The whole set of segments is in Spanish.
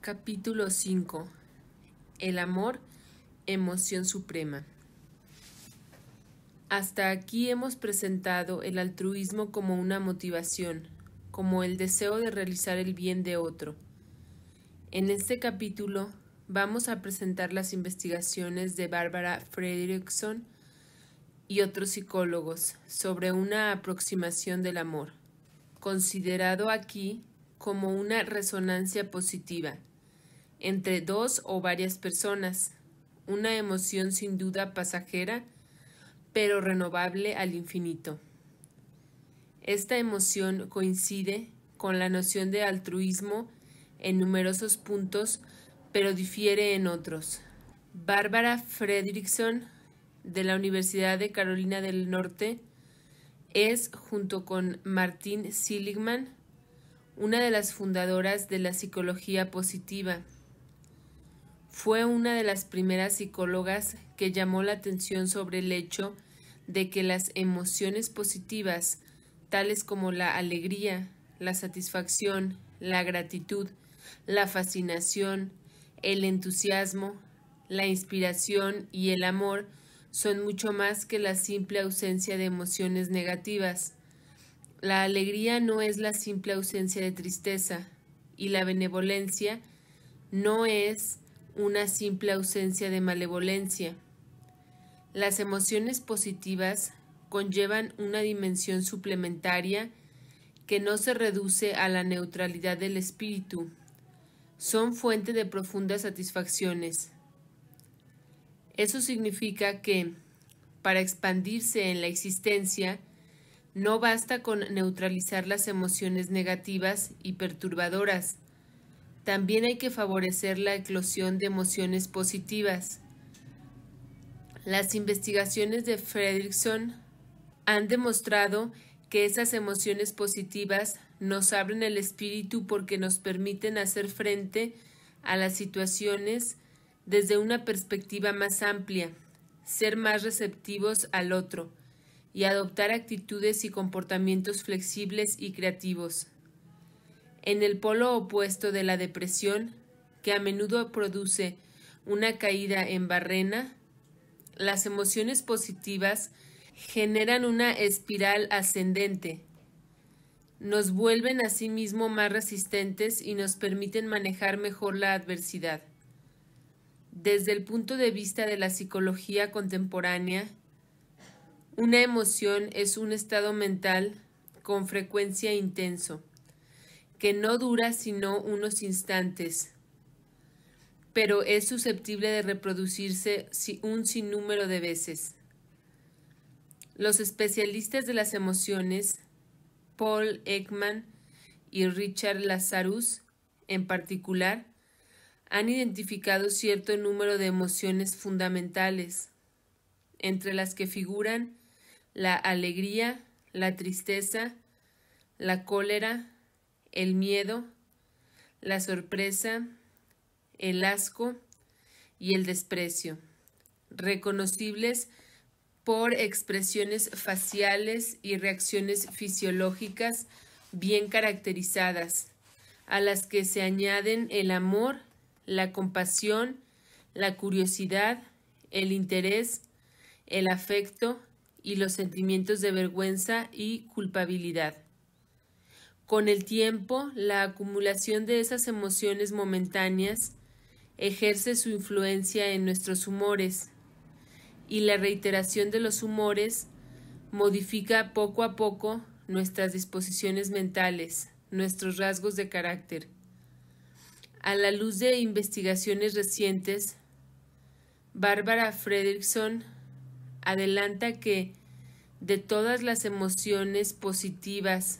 Capítulo 5. El amor, emoción suprema. Hasta aquí hemos presentado el altruismo como una motivación, como el deseo de realizar el bien de otro. En este capítulo vamos a presentar las investigaciones de Bárbara Fredrickson y otros psicólogos sobre una aproximación del amor, considerado aquí como una resonancia positiva entre dos o varias personas, una emoción sin duda pasajera, pero renovable al infinito. Esta emoción coincide con la noción de altruismo en numerosos puntos, pero difiere en otros. Bárbara Fredrickson, de la Universidad de Carolina del Norte, es, junto con Martín Seligman, una de las fundadoras de la psicología positiva. Fue una de las primeras psicólogas que llamó la atención sobre el hecho de que las emociones positivas, tales como la alegría, la satisfacción, la gratitud, la fascinación, el entusiasmo, la inspiración y el amor son mucho más que la simple ausencia de emociones negativas. La alegría no es la simple ausencia de tristeza y la benevolencia no es una simple ausencia de malevolencia. Las emociones positivas conllevan una dimensión suplementaria que no se reduce a la neutralidad del espíritu. Son fuente de profundas satisfacciones. Eso significa que, para expandirse en la existencia, no basta con neutralizar las emociones negativas y perturbadoras. También hay que favorecer la eclosión de emociones positivas. Las investigaciones de Fredrickson han demostrado que esas emociones positivas nos abren el espíritu porque nos permiten hacer frente a las situaciones desde una perspectiva más amplia, ser más receptivos al otro, y adoptar actitudes y comportamientos flexibles y creativos. En el polo opuesto de la depresión, que a menudo produce una caída en barrena, las emociones positivas generan una espiral ascendente. Nos vuelven a sí mismo más resistentes y nos permiten manejar mejor la adversidad. Desde el punto de vista de la psicología contemporánea, una emoción es un estado mental con frecuencia intenso, que no dura sino unos instantes, pero es susceptible de reproducirse un sinnúmero de veces. Los especialistas de las emociones, Paul Ekman y Richard Lazarus en particular, han identificado cierto número de emociones fundamentales, entre las que figuran la alegría, la tristeza, la cólera, el miedo, la sorpresa, el asco y el desprecio, reconocibles por expresiones faciales y reacciones fisiológicas bien caracterizadas, a las que se añaden el amor, la compasión, la curiosidad, el interés, el afecto, y los sentimientos de vergüenza y culpabilidad. Con el tiempo, la acumulación de esas emociones momentáneas ejerce su influencia en nuestros humores y la reiteración de los humores modifica poco a poco nuestras disposiciones mentales, nuestros rasgos de carácter. A la luz de investigaciones recientes, Bárbara Fredrickson adelanta que de todas las emociones positivas,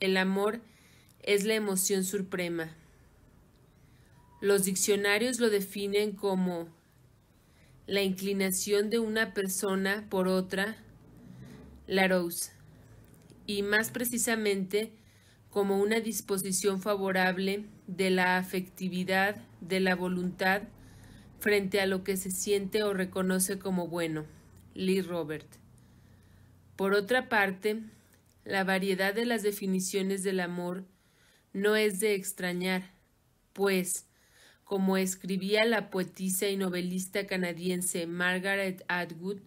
el amor es la emoción suprema. Los diccionarios lo definen como la inclinación de una persona por otra, Larousse, y más precisamente como una disposición favorable de la afectividad de la voluntad frente a lo que se siente o reconoce como bueno. Lee Robert. Por otra parte, la variedad de las definiciones del amor no es de extrañar, pues, como escribía la poetisa y novelista canadiense Margaret Atwood,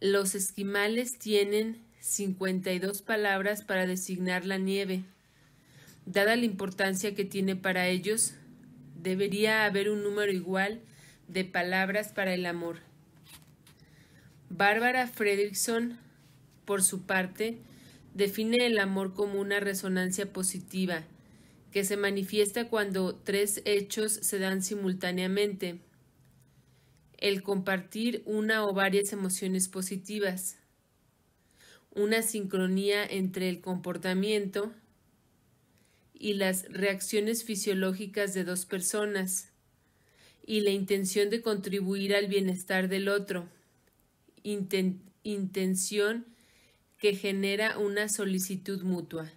los esquimales tienen 52 palabras para designar la nieve. Dada la importancia que tiene para ellos, debería haber un número igual de palabras para el amor. Bárbara Fredrickson por su parte, define el amor como una resonancia positiva, que se manifiesta cuando tres hechos se dan simultáneamente. El compartir una o varias emociones positivas. Una sincronía entre el comportamiento y las reacciones fisiológicas de dos personas y la intención de contribuir al bienestar del otro. intención que genera una solicitud mutua.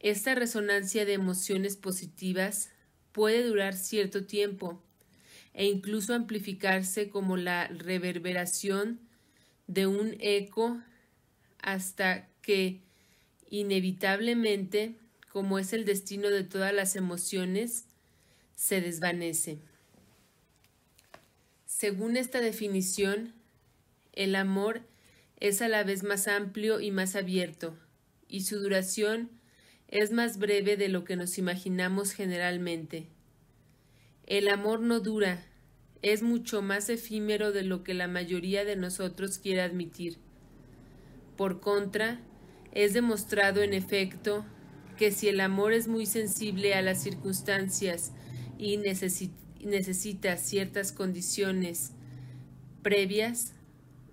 Esta resonancia de emociones positivas puede durar cierto tiempo e incluso amplificarse como la reverberación de un eco hasta que inevitablemente, como es el destino de todas las emociones, se desvanece. Según esta definición, el amor es a la vez más amplio y más abierto, y su duración es más breve de lo que nos imaginamos generalmente. El amor no dura, es mucho más efímero de lo que la mayoría de nosotros quiere admitir. Por contra, es demostrado en efecto que si el amor es muy sensible a las circunstancias y necesita ciertas condiciones previas,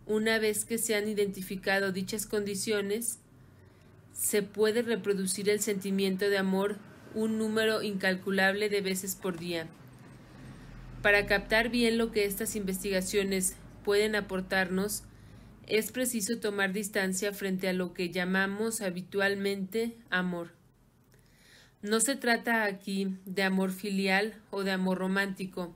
una vez que se han identificado dichas condiciones, se puede reproducir el sentimiento de amor un número incalculable de veces por día. Para captar bien lo que estas investigaciones pueden aportarnos, es preciso tomar distancia frente a lo que llamamos habitualmente amor. No se trata aquí de amor filial o de amor romántico,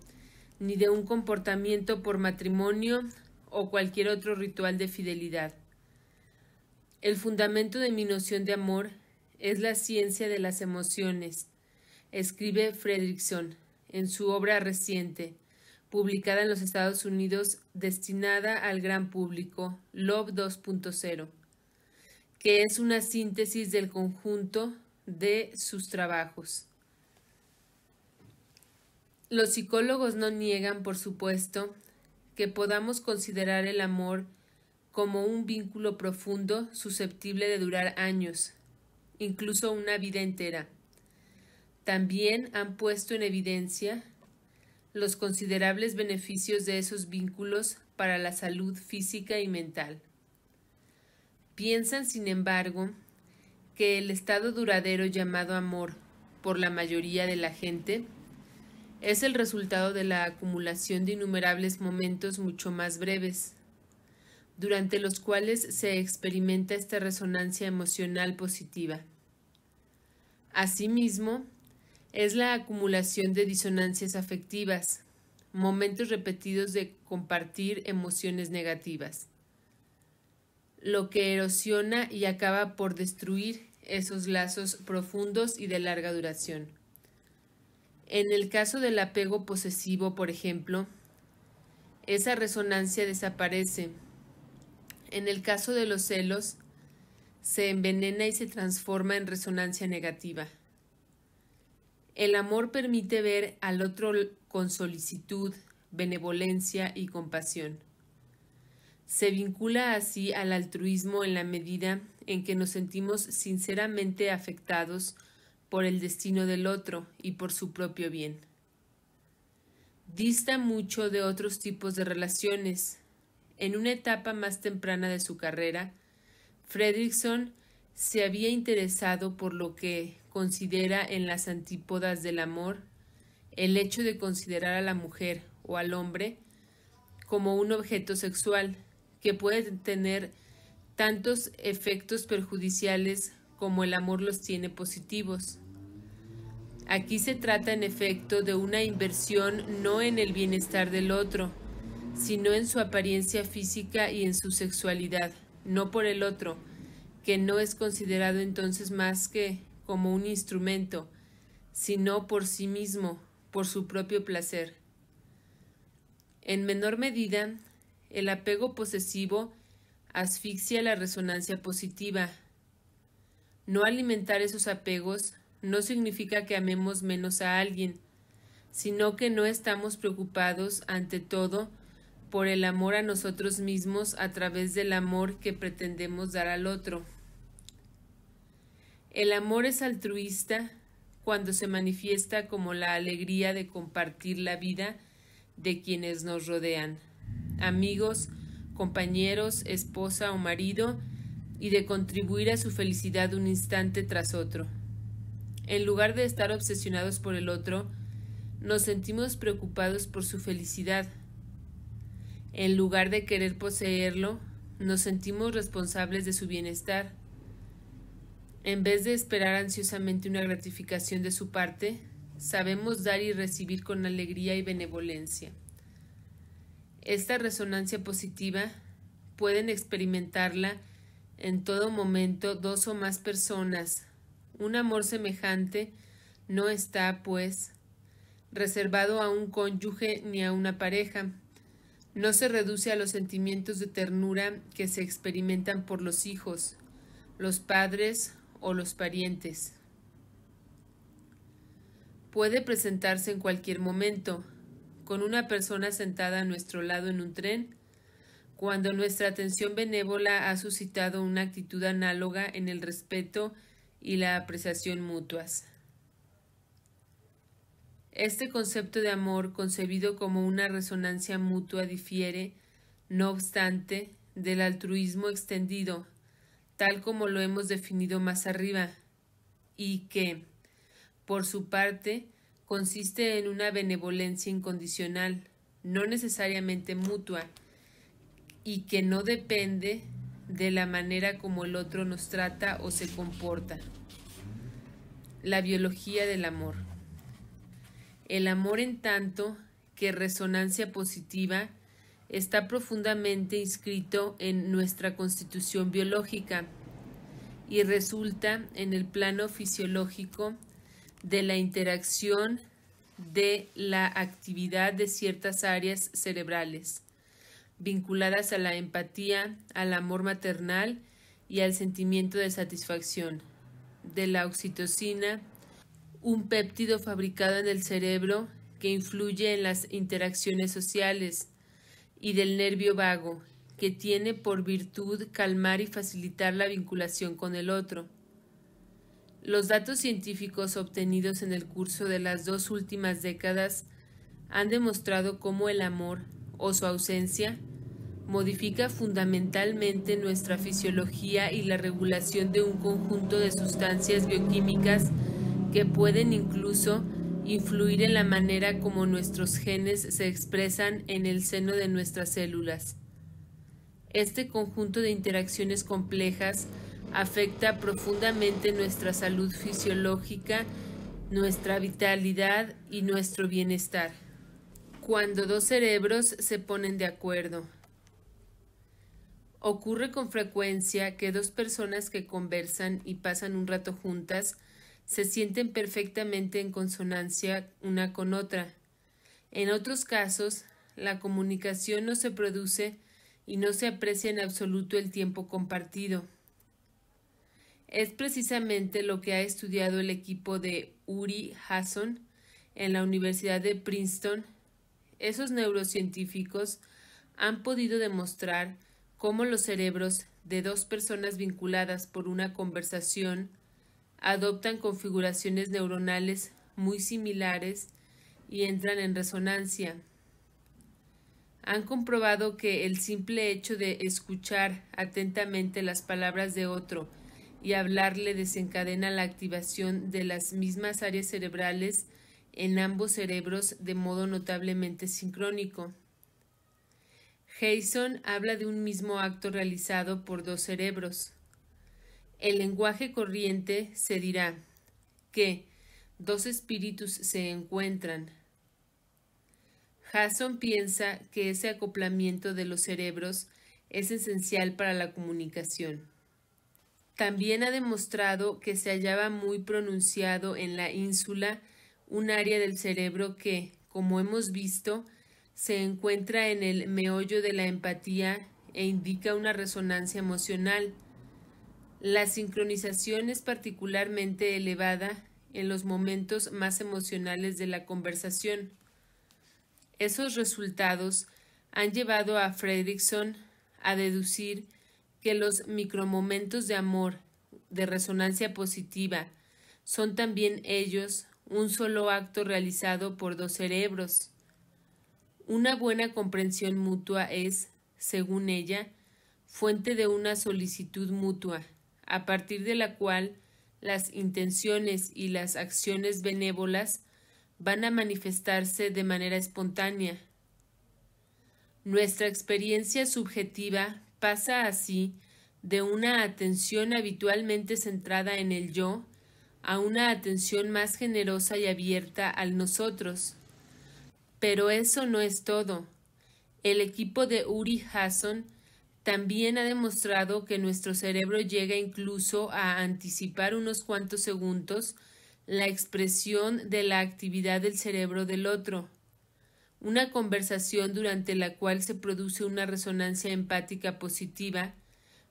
ni de un comportamiento por matrimonio o cualquier otro ritual de fidelidad. El fundamento de mi noción de amor es la ciencia de las emociones, escribe Fredrickson en su obra reciente, publicada en los Estados Unidos, destinada al gran público, Love 2.0, que es una síntesis del conjunto de sus trabajos. Los psicólogos no niegan, por supuesto, que podamos considerar el amor como un vínculo profundo susceptible de durar años, incluso una vida entera. También han puesto en evidencia los considerables beneficios de esos vínculos para la salud física y mental. Piensan, sin embargo, que el estado duradero llamado amor por la mayoría de la gente es el resultado de la acumulación de innumerables momentos mucho más breves, durante los cuales se experimenta esta resonancia emocional positiva. Asimismo, es la acumulación de disonancias afectivas, momentos repetidos de compartir emociones negativas, lo que erosiona y acaba por destruir esos lazos profundos y de larga duración. En el caso del apego posesivo, por ejemplo, esa resonancia desaparece. En el caso de los celos, se envenena y se transforma en resonancia negativa. El amor permite ver al otro con solicitud, benevolencia y compasión. Se vincula así al altruismo en la medida en que nos sentimos sinceramente afectados por el destino del otro y por su propio bien. Dista mucho de otros tipos de relaciones. En una etapa más temprana de su carrera, Fredrickson se había interesado por lo que considera en las antípodas del amor el hecho de considerar a la mujer o al hombre como un objeto sexual que puede tener tantos efectos perjudiciales como el amor los tiene positivos. Aquí se trata en efecto de una inversión no en el bienestar del otro, sino en su apariencia física y en su sexualidad, no por el otro, que no es considerado entonces más que como un instrumento, sino por sí mismo, por su propio placer. En menor medida, el apego posesivo asfixia la resonancia positiva, no alimentar esos apegos no significa que amemos menos a alguien, sino que no estamos preocupados ante todo por el amor a nosotros mismos a través del amor que pretendemos dar al otro. El amor es altruista cuando se manifiesta como la alegría de compartir la vida de quienes nos rodean, amigos, compañeros, esposa o marido, y de contribuir a su felicidad un instante tras otro. En lugar de estar obsesionados por el otro, nos sentimos preocupados por su felicidad. En lugar de querer poseerlo, nos sentimos responsables de su bienestar. En vez de esperar ansiosamente una gratificación de su parte, sabemos dar y recibir con alegría y benevolencia. Esta resonancia positiva pueden experimentarla en todo momento dos o más personas. Un amor semejante no está, pues, reservado a un cónyuge ni a una pareja. No se reduce a los sentimientos de ternura que se experimentan por los hijos, los padres o los parientes. Puede presentarse en cualquier momento, con una persona sentada a nuestro lado en un tren, cuando nuestra atención benévola ha suscitado una actitud análoga en el respeto y la apreciación mutuas. Este concepto de amor, concebido como una resonancia mutua, difiere, no obstante, del altruismo extendido, tal como lo hemos definido más arriba, y que, por su parte, consiste en una benevolencia incondicional, no necesariamente mutua, y que no depende de la manera como el otro nos trata o se comporta. La biología del amor. El amor en tanto que resonancia positiva está profundamente inscrito en nuestra constitución biológica y resulta en el plano fisiológico de la interacción de la actividad de ciertas áreas cerebrales vinculadas a la empatía, al amor maternal y al sentimiento de satisfacción, de la oxitocina, un péptido fabricado en el cerebro que influye en las interacciones sociales, y del nervio vago, que tiene por virtud calmar y facilitar la vinculación con el otro. Los datos científicos obtenidos en el curso de las dos últimas décadas han demostrado cómo el amor, o su ausencia, modifica fundamentalmente nuestra fisiología y la regulación de un conjunto de sustancias bioquímicas que pueden incluso influir en la manera como nuestros genes se expresan en el seno de nuestras células. Este conjunto de interacciones complejas afecta profundamente nuestra salud fisiológica, nuestra vitalidad y nuestro bienestar. Cuando dos cerebros se ponen de acuerdo, Ocurre con frecuencia que dos personas que conversan y pasan un rato juntas se sienten perfectamente en consonancia una con otra. En otros casos, la comunicación no se produce y no se aprecia en absoluto el tiempo compartido. Es precisamente lo que ha estudiado el equipo de Uri Hasson en la Universidad de Princeton. Esos neurocientíficos han podido demostrar cómo los cerebros de dos personas vinculadas por una conversación adoptan configuraciones neuronales muy similares y entran en resonancia. Han comprobado que el simple hecho de escuchar atentamente las palabras de otro y hablarle desencadena la activación de las mismas áreas cerebrales en ambos cerebros de modo notablemente sincrónico. Jason habla de un mismo acto realizado por dos cerebros. El lenguaje corriente se dirá que dos espíritus se encuentran. Jason piensa que ese acoplamiento de los cerebros es esencial para la comunicación. También ha demostrado que se hallaba muy pronunciado en la ínsula un área del cerebro que, como hemos visto, se encuentra en el meollo de la empatía e indica una resonancia emocional. La sincronización es particularmente elevada en los momentos más emocionales de la conversación. Esos resultados han llevado a Fredrickson a deducir que los micromomentos de amor, de resonancia positiva, son también ellos un solo acto realizado por dos cerebros. Una buena comprensión mutua es, según ella, fuente de una solicitud mutua, a partir de la cual las intenciones y las acciones benévolas van a manifestarse de manera espontánea. Nuestra experiencia subjetiva pasa así de una atención habitualmente centrada en el yo a una atención más generosa y abierta al nosotros. Pero eso no es todo. El equipo de Uri Hasson también ha demostrado que nuestro cerebro llega incluso a anticipar unos cuantos segundos la expresión de la actividad del cerebro del otro. Una conversación durante la cual se produce una resonancia empática positiva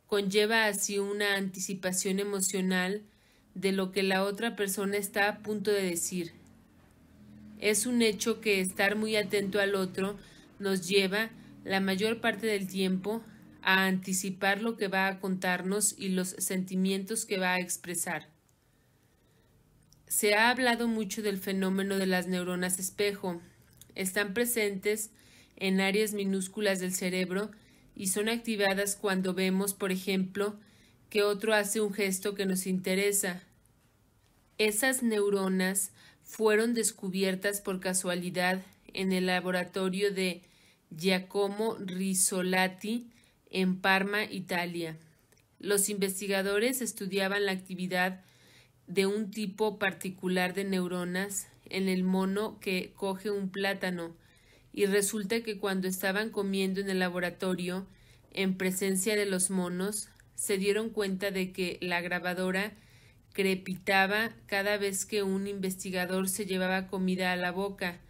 conlleva así una anticipación emocional de lo que la otra persona está a punto de decir. Es un hecho que estar muy atento al otro nos lleva la mayor parte del tiempo a anticipar lo que va a contarnos y los sentimientos que va a expresar. Se ha hablado mucho del fenómeno de las neuronas espejo. Están presentes en áreas minúsculas del cerebro y son activadas cuando vemos, por ejemplo, que otro hace un gesto que nos interesa. Esas neuronas fueron descubiertas por casualidad en el laboratorio de Giacomo Risolati en Parma, Italia. Los investigadores estudiaban la actividad de un tipo particular de neuronas en el mono que coge un plátano y resulta que cuando estaban comiendo en el laboratorio, en presencia de los monos, se dieron cuenta de que la grabadora crepitaba cada vez que un investigador se llevaba comida a la boca.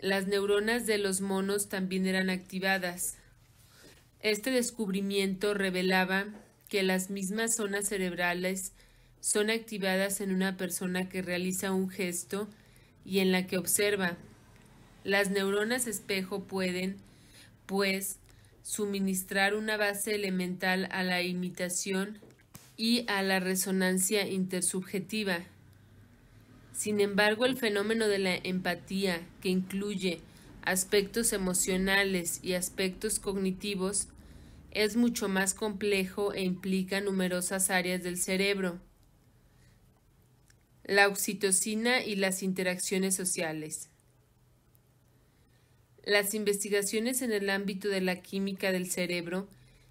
Las neuronas de los monos también eran activadas. Este descubrimiento revelaba que las mismas zonas cerebrales son activadas en una persona que realiza un gesto y en la que observa. Las neuronas espejo pueden, pues, suministrar una base elemental a la imitación y a la resonancia intersubjetiva. Sin embargo, el fenómeno de la empatía, que incluye aspectos emocionales y aspectos cognitivos, es mucho más complejo e implica numerosas áreas del cerebro. La oxitocina y las interacciones sociales. Las investigaciones en el ámbito de la química del cerebro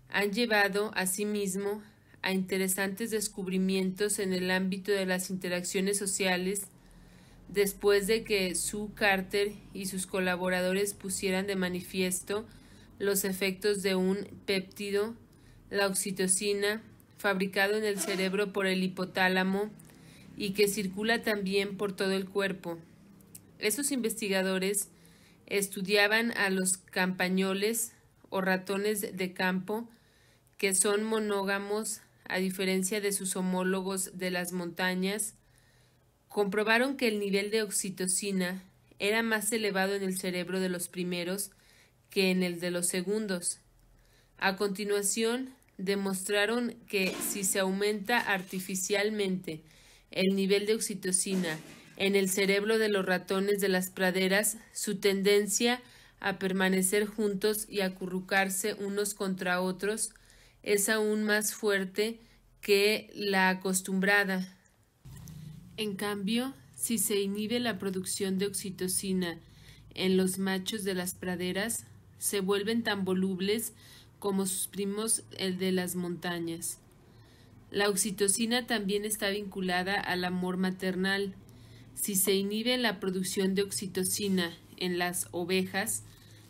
han llevado, asimismo, a interesantes descubrimientos en el ámbito de las interacciones sociales después de que Sue Carter y sus colaboradores pusieran de manifiesto los efectos de un péptido, la oxitocina, fabricado en el cerebro por el hipotálamo y que circula también por todo el cuerpo. Esos investigadores estudiaban a los campañoles o ratones de campo que son monógamos a diferencia de sus homólogos de las montañas, comprobaron que el nivel de oxitocina era más elevado en el cerebro de los primeros que en el de los segundos. A continuación, demostraron que si se aumenta artificialmente el nivel de oxitocina en el cerebro de los ratones de las praderas, su tendencia a permanecer juntos y acurrucarse unos contra otros es aún más fuerte que la acostumbrada. En cambio, si se inhibe la producción de oxitocina en los machos de las praderas, se vuelven tan volubles como sus primos el de las montañas. La oxitocina también está vinculada al amor maternal. Si se inhibe la producción de oxitocina en las ovejas,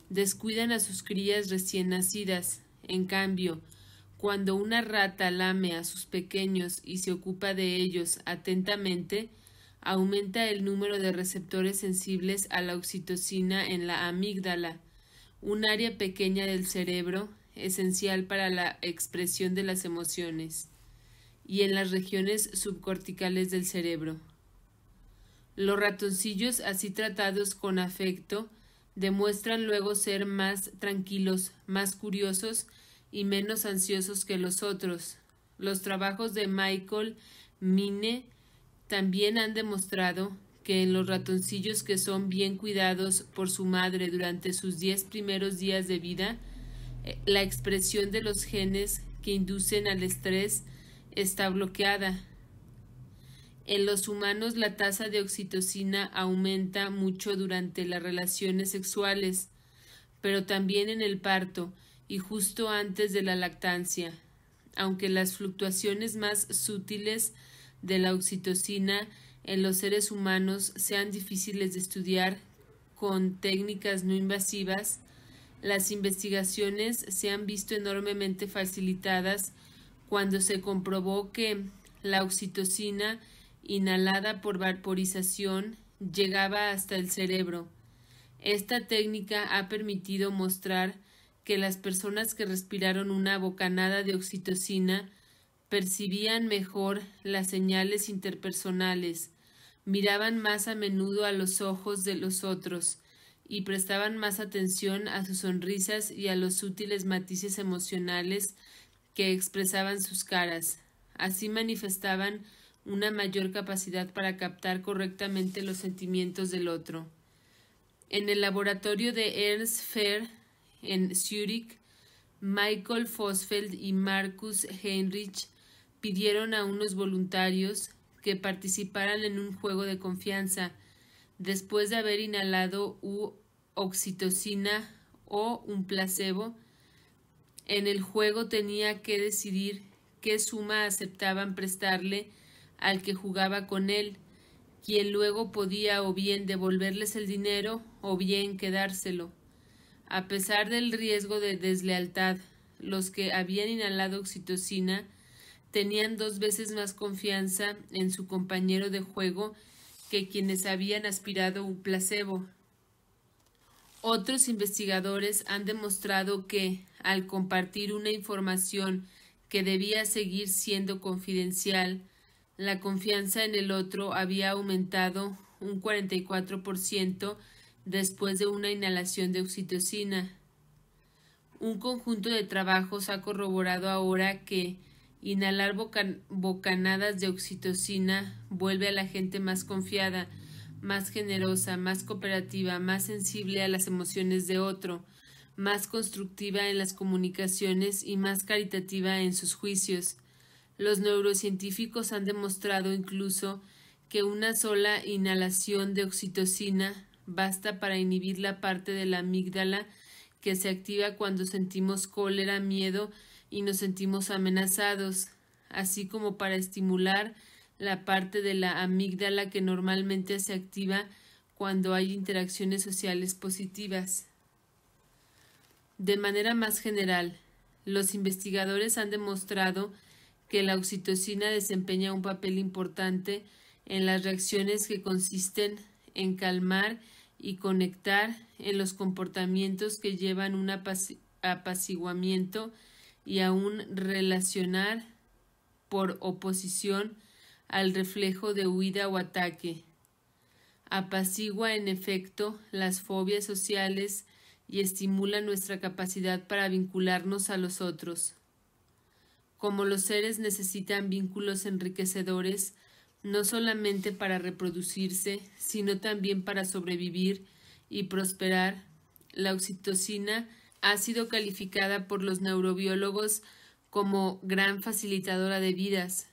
descuidan a sus crías recién nacidas. En cambio, cuando una rata lame a sus pequeños y se ocupa de ellos atentamente, aumenta el número de receptores sensibles a la oxitocina en la amígdala, un área pequeña del cerebro esencial para la expresión de las emociones, y en las regiones subcorticales del cerebro. Los ratoncillos así tratados con afecto demuestran luego ser más tranquilos, más curiosos, y menos ansiosos que los otros. Los trabajos de Michael Mine también han demostrado que en los ratoncillos que son bien cuidados por su madre durante sus 10 primeros días de vida, eh, la expresión de los genes que inducen al estrés está bloqueada. En los humanos la tasa de oxitocina aumenta mucho durante las relaciones sexuales, pero también en el parto, y justo antes de la lactancia, aunque las fluctuaciones más sutiles de la oxitocina en los seres humanos sean difíciles de estudiar con técnicas no invasivas, las investigaciones se han visto enormemente facilitadas cuando se comprobó que la oxitocina inhalada por vaporización llegaba hasta el cerebro. Esta técnica ha permitido mostrar que las personas que respiraron una bocanada de oxitocina percibían mejor las señales interpersonales, miraban más a menudo a los ojos de los otros y prestaban más atención a sus sonrisas y a los sutiles matices emocionales que expresaban sus caras. Así manifestaban una mayor capacidad para captar correctamente los sentimientos del otro. En el laboratorio de Ernst Fair en Zurich, Michael Fosfeld y Marcus Heinrich pidieron a unos voluntarios que participaran en un juego de confianza después de haber inhalado u oxitocina o un placebo. En el juego tenía que decidir qué suma aceptaban prestarle al que jugaba con él, quien luego podía o bien devolverles el dinero o bien quedárselo. A pesar del riesgo de deslealtad, los que habían inhalado oxitocina tenían dos veces más confianza en su compañero de juego que quienes habían aspirado un placebo. Otros investigadores han demostrado que, al compartir una información que debía seguir siendo confidencial, la confianza en el otro había aumentado un 44% después de una inhalación de oxitocina. Un conjunto de trabajos ha corroborado ahora que inhalar bocanadas de oxitocina vuelve a la gente más confiada, más generosa, más cooperativa, más sensible a las emociones de otro, más constructiva en las comunicaciones y más caritativa en sus juicios. Los neurocientíficos han demostrado incluso que una sola inhalación de oxitocina basta para inhibir la parte de la amígdala que se activa cuando sentimos cólera, miedo y nos sentimos amenazados, así como para estimular la parte de la amígdala que normalmente se activa cuando hay interacciones sociales positivas. De manera más general, los investigadores han demostrado que la oxitocina desempeña un papel importante en las reacciones que consisten en calmar y conectar en los comportamientos que llevan un apaciguamiento y un relacionar por oposición al reflejo de huida o ataque. Apacigua en efecto las fobias sociales y estimula nuestra capacidad para vincularnos a los otros. Como los seres necesitan vínculos enriquecedores, no solamente para reproducirse, sino también para sobrevivir y prosperar. La oxitocina ha sido calificada por los neurobiólogos como gran facilitadora de vidas.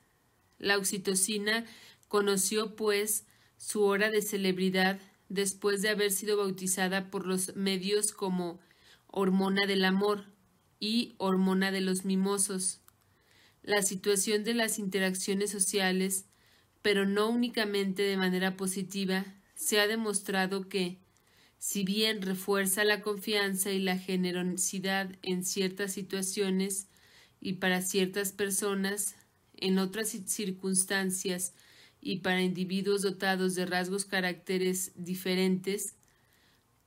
La oxitocina conoció, pues, su hora de celebridad después de haber sido bautizada por los medios como hormona del amor y hormona de los mimosos. La situación de las interacciones sociales pero no únicamente de manera positiva, se ha demostrado que, si bien refuerza la confianza y la generosidad en ciertas situaciones y para ciertas personas, en otras circunstancias y para individuos dotados de rasgos caracteres diferentes,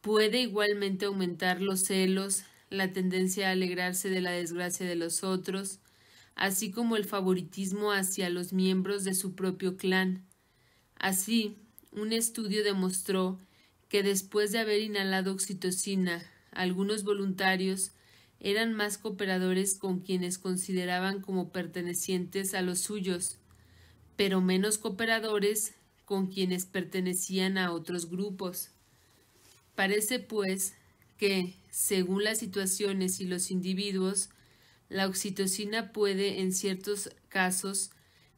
puede igualmente aumentar los celos, la tendencia a alegrarse de la desgracia de los otros, así como el favoritismo hacia los miembros de su propio clan. Así, un estudio demostró que después de haber inhalado oxitocina, algunos voluntarios eran más cooperadores con quienes consideraban como pertenecientes a los suyos, pero menos cooperadores con quienes pertenecían a otros grupos. Parece, pues, que, según las situaciones y los individuos, la oxitocina puede, en ciertos casos,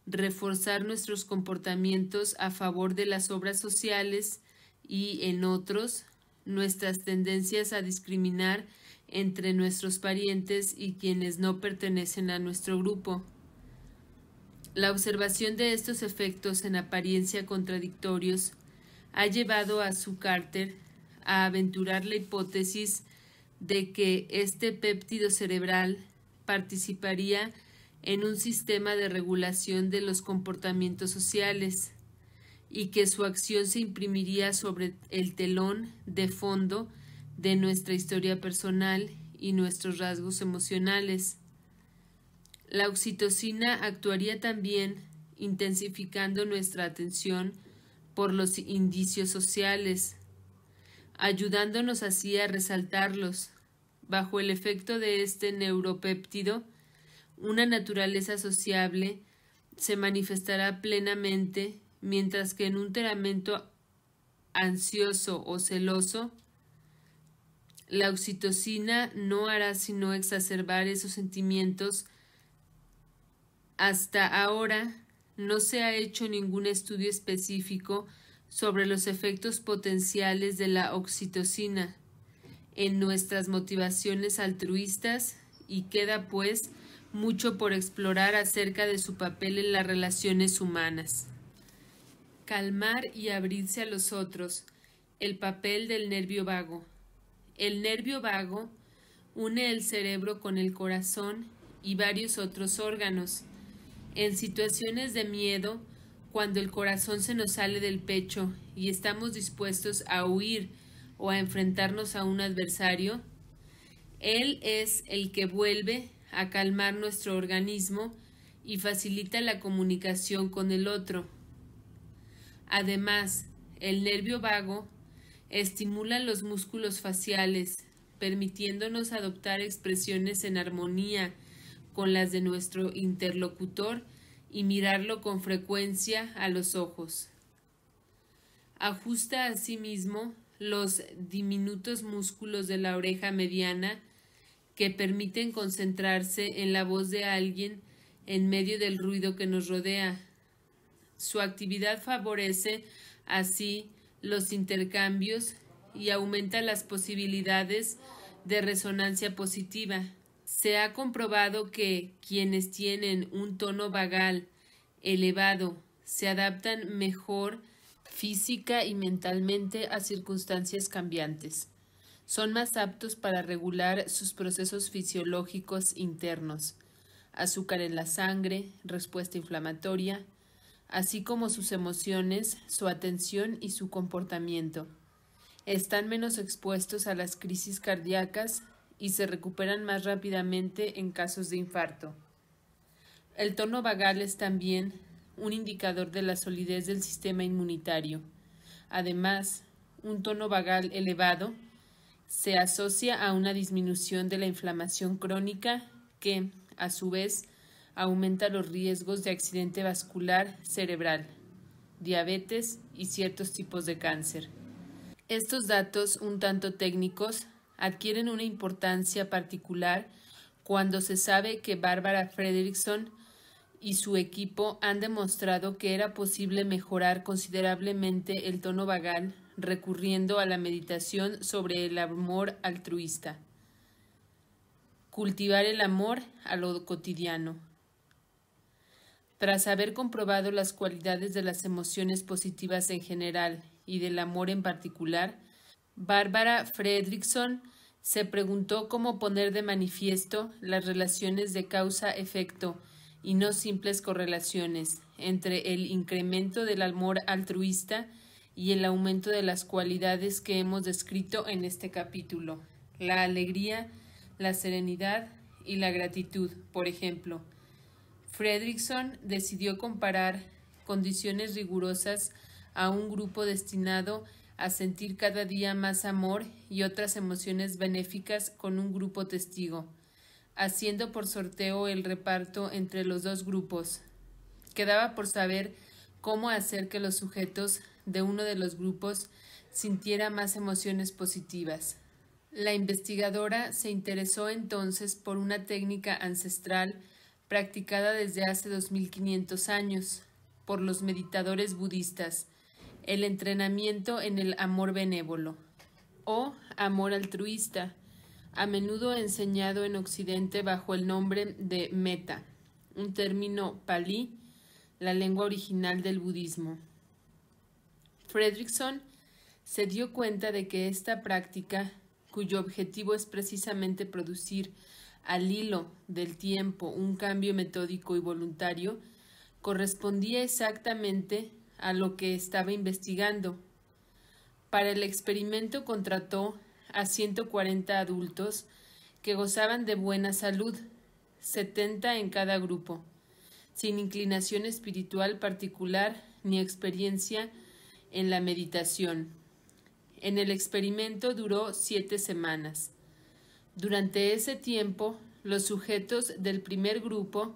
reforzar nuestros comportamientos a favor de las obras sociales y, en otros, nuestras tendencias a discriminar entre nuestros parientes y quienes no pertenecen a nuestro grupo. La observación de estos efectos en apariencia contradictorios ha llevado a su Carter a aventurar la hipótesis de que este péptido cerebral participaría en un sistema de regulación de los comportamientos sociales y que su acción se imprimiría sobre el telón de fondo de nuestra historia personal y nuestros rasgos emocionales. La oxitocina actuaría también intensificando nuestra atención por los indicios sociales, ayudándonos así a resaltarlos, bajo el efecto de este neuropéptido, una naturaleza sociable se manifestará plenamente, mientras que en un temperamento ansioso o celoso, la oxitocina no hará sino exacerbar esos sentimientos. Hasta ahora no se ha hecho ningún estudio específico sobre los efectos potenciales de la oxitocina en nuestras motivaciones altruistas y queda pues mucho por explorar acerca de su papel en las relaciones humanas. Calmar y abrirse a los otros. El papel del nervio vago. El nervio vago une el cerebro con el corazón y varios otros órganos. En situaciones de miedo, cuando el corazón se nos sale del pecho y estamos dispuestos a huir, o a enfrentarnos a un adversario, Él es el que vuelve a calmar nuestro organismo y facilita la comunicación con el otro. Además, el nervio vago estimula los músculos faciales, permitiéndonos adoptar expresiones en armonía con las de nuestro interlocutor y mirarlo con frecuencia a los ojos. Ajusta a sí mismo los diminutos músculos de la oreja mediana que permiten concentrarse en la voz de alguien en medio del ruido que nos rodea. Su actividad favorece así los intercambios y aumenta las posibilidades de resonancia positiva. Se ha comprobado que quienes tienen un tono vagal elevado se adaptan mejor física y mentalmente a circunstancias cambiantes. Son más aptos para regular sus procesos fisiológicos internos, azúcar en la sangre, respuesta inflamatoria, así como sus emociones, su atención y su comportamiento. Están menos expuestos a las crisis cardíacas y se recuperan más rápidamente en casos de infarto. El tono vagal es también un indicador de la solidez del sistema inmunitario. Además, un tono vagal elevado se asocia a una disminución de la inflamación crónica que, a su vez, aumenta los riesgos de accidente vascular cerebral, diabetes y ciertos tipos de cáncer. Estos datos un tanto técnicos adquieren una importancia particular cuando se sabe que Bárbara Fredrickson y su equipo han demostrado que era posible mejorar considerablemente el tono vagal recurriendo a la meditación sobre el amor altruista. Cultivar el amor a lo cotidiano. Tras haber comprobado las cualidades de las emociones positivas en general y del amor en particular, Bárbara Fredrickson se preguntó cómo poner de manifiesto las relaciones de causa-efecto y no simples correlaciones entre el incremento del amor altruista y el aumento de las cualidades que hemos descrito en este capítulo, la alegría, la serenidad y la gratitud, por ejemplo. Fredrickson decidió comparar condiciones rigurosas a un grupo destinado a sentir cada día más amor y otras emociones benéficas con un grupo testigo haciendo por sorteo el reparto entre los dos grupos. Quedaba por saber cómo hacer que los sujetos de uno de los grupos sintiera más emociones positivas. La investigadora se interesó entonces por una técnica ancestral practicada desde hace 2500 años por los meditadores budistas, el entrenamiento en el amor benévolo o amor altruista, a menudo enseñado en Occidente bajo el nombre de meta, un término palí, la lengua original del budismo. Fredrickson se dio cuenta de que esta práctica, cuyo objetivo es precisamente producir al hilo del tiempo un cambio metódico y voluntario, correspondía exactamente a lo que estaba investigando. Para el experimento contrató a 140 adultos que gozaban de buena salud, 70 en cada grupo, sin inclinación espiritual particular ni experiencia en la meditación. En el experimento duró siete semanas. Durante ese tiempo, los sujetos del primer grupo,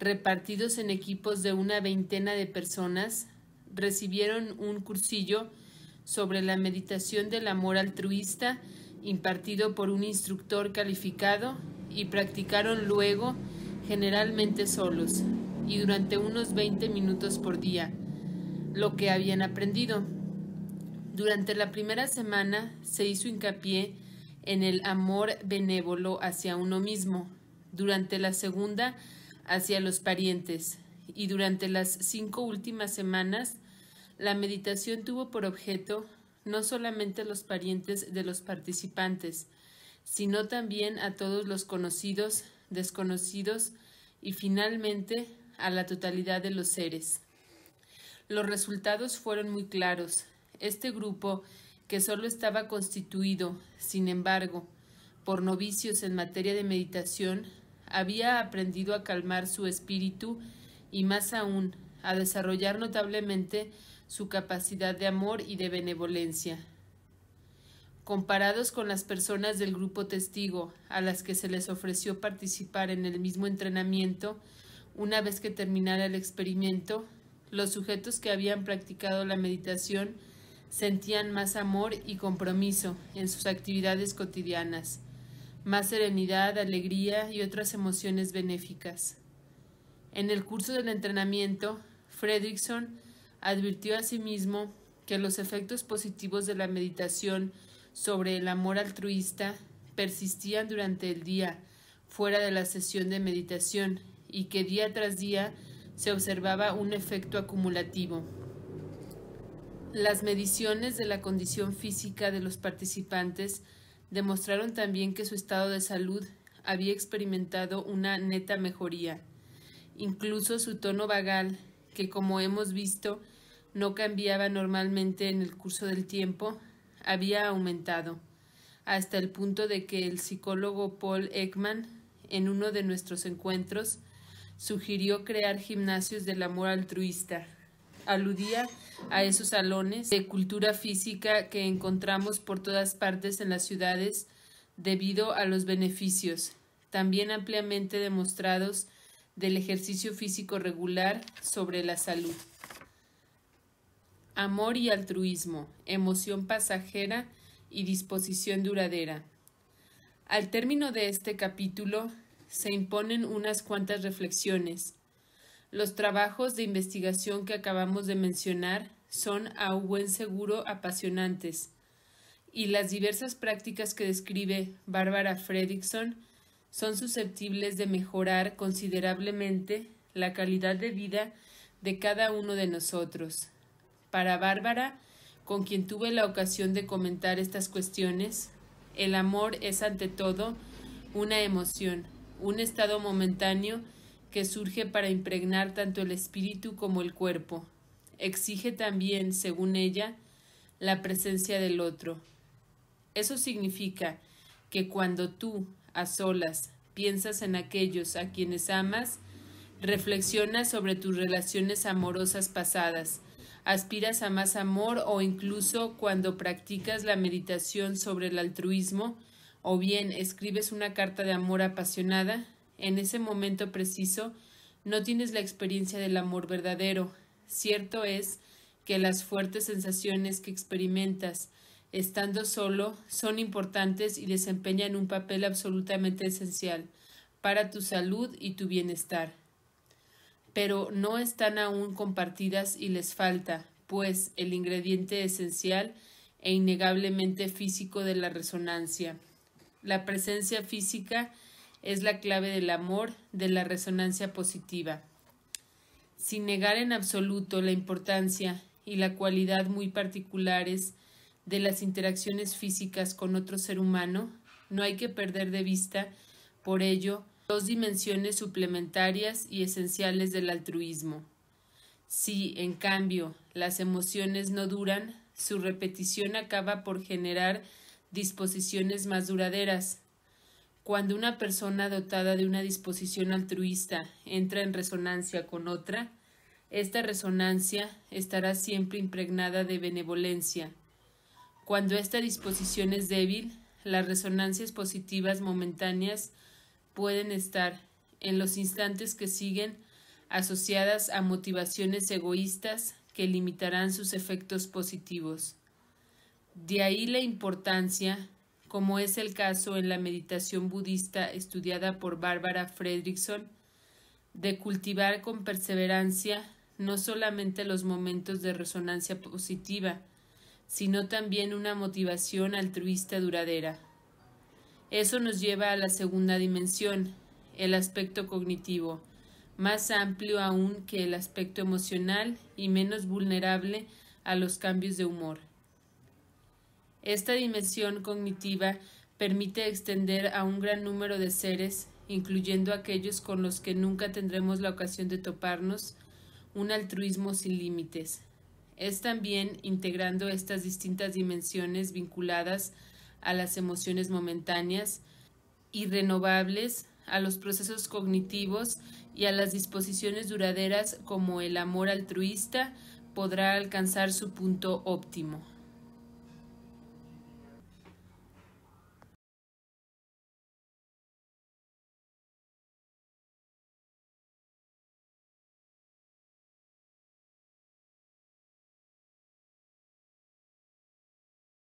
repartidos en equipos de una veintena de personas, recibieron un cursillo sobre la meditación del amor altruista impartido por un instructor calificado y practicaron luego, generalmente solos, y durante unos 20 minutos por día, lo que habían aprendido. Durante la primera semana se hizo hincapié en el amor benévolo hacia uno mismo, durante la segunda hacia los parientes, y durante las cinco últimas semanas la meditación tuvo por objeto no solamente a los parientes de los participantes, sino también a todos los conocidos, desconocidos y finalmente a la totalidad de los seres. Los resultados fueron muy claros. Este grupo, que solo estaba constituido, sin embargo, por novicios en materia de meditación, había aprendido a calmar su espíritu y más aún, a desarrollar notablemente su capacidad de amor y de benevolencia. Comparados con las personas del grupo testigo, a las que se les ofreció participar en el mismo entrenamiento, una vez que terminara el experimento, los sujetos que habían practicado la meditación sentían más amor y compromiso en sus actividades cotidianas, más serenidad, alegría y otras emociones benéficas. En el curso del entrenamiento, Fredrickson Advirtió asimismo que los efectos positivos de la meditación sobre el amor altruista persistían durante el día, fuera de la sesión de meditación, y que día tras día se observaba un efecto acumulativo. Las mediciones de la condición física de los participantes demostraron también que su estado de salud había experimentado una neta mejoría. Incluso su tono vagal que como hemos visto no cambiaba normalmente en el curso del tiempo, había aumentado, hasta el punto de que el psicólogo Paul Ekman, en uno de nuestros encuentros, sugirió crear gimnasios del amor altruista. Aludía a esos salones de cultura física que encontramos por todas partes en las ciudades debido a los beneficios, también ampliamente demostrados del ejercicio físico regular sobre la salud. Amor y altruismo, emoción pasajera y disposición duradera. Al término de este capítulo se imponen unas cuantas reflexiones. Los trabajos de investigación que acabamos de mencionar son a buen seguro apasionantes, y las diversas prácticas que describe Bárbara Fredrickson son susceptibles de mejorar considerablemente la calidad de vida de cada uno de nosotros. Para Bárbara, con quien tuve la ocasión de comentar estas cuestiones, el amor es ante todo una emoción, un estado momentáneo que surge para impregnar tanto el espíritu como el cuerpo. Exige también, según ella, la presencia del otro. Eso significa que cuando tú a solas, piensas en aquellos a quienes amas, reflexionas sobre tus relaciones amorosas pasadas, aspiras a más amor o incluso cuando practicas la meditación sobre el altruismo o bien escribes una carta de amor apasionada, en ese momento preciso no tienes la experiencia del amor verdadero. Cierto es que las fuertes sensaciones que experimentas estando solo, son importantes y desempeñan un papel absolutamente esencial para tu salud y tu bienestar. Pero no están aún compartidas y les falta, pues, el ingrediente esencial e innegablemente físico de la resonancia. La presencia física es la clave del amor, de la resonancia positiva. Sin negar en absoluto la importancia y la cualidad muy particulares de las interacciones físicas con otro ser humano, no hay que perder de vista, por ello, dos dimensiones suplementarias y esenciales del altruismo. Si, en cambio, las emociones no duran, su repetición acaba por generar disposiciones más duraderas. Cuando una persona dotada de una disposición altruista entra en resonancia con otra, esta resonancia estará siempre impregnada de benevolencia, cuando esta disposición es débil, las resonancias positivas momentáneas pueden estar, en los instantes que siguen, asociadas a motivaciones egoístas que limitarán sus efectos positivos. De ahí la importancia, como es el caso en la meditación budista estudiada por Bárbara Fredrickson, de cultivar con perseverancia no solamente los momentos de resonancia positiva, sino también una motivación altruista duradera. Eso nos lleva a la segunda dimensión, el aspecto cognitivo, más amplio aún que el aspecto emocional y menos vulnerable a los cambios de humor. Esta dimensión cognitiva permite extender a un gran número de seres, incluyendo aquellos con los que nunca tendremos la ocasión de toparnos, un altruismo sin límites es también integrando estas distintas dimensiones vinculadas a las emociones momentáneas y renovables, a los procesos cognitivos y a las disposiciones duraderas como el amor altruista podrá alcanzar su punto óptimo.